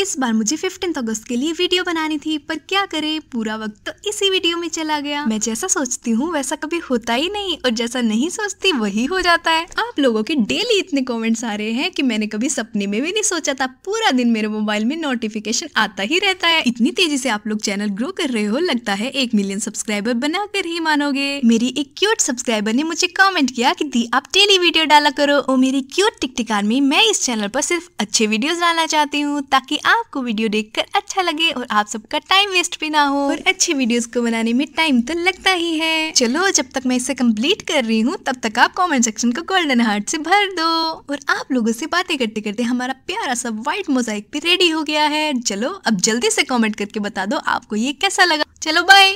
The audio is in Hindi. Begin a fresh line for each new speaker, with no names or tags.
इस
बार मुझे फिफ्टीन अगस्त के लिए वीडियो बनानी थी पर क्या करें पूरा वक्त तो इसी वीडियो में चला गया मैं जैसा सोचती हूँ वैसा कभी होता ही नहीं और जैसा नहीं सोचती वही हो जाता है आप लोगों के डेली इतने कमेंट्स आ रहे हैं कि मैंने कभी सपने में भी नहीं सोचा था पूरा दिन मेरे मोबाइल में नोटिफिकेशन आता ही रहता है इतनी तेजी से आप लोग चैनल ग्रो कर रहे हो लगता है एक मिलियन सब्सक्राइबर बना कर ही मानोगे मेरी एक क्यूट सब्सक्राइबर ने मुझे कॉमेंट किया की दी आप डेली वीडियो डाला करो और मेरी क्यूट टिकटिकार में मैं इस चैनल पर सिर्फ अच्छे वीडियो डालना चाहती हूँ ताकि आपको वीडियो देखकर अच्छा लगे और आप सबका टाइम वेस्ट भी ना हो और अच्छी वीडियोस को बनाने में टाइम तो लगता ही है चलो जब तक मैं इसे कंप्लीट कर रही हूँ तब तक आप कमेंट सेक्शन को गोल्डन हार्ट से भर दो और आप लोगों से बातें करते करते हमारा प्यारा सा व्हाइट मोजाइक भी रेडी हो गया है चलो अब जल्दी से कॉमेंट करके बता दो आपको ये कैसा लगा चलो बाय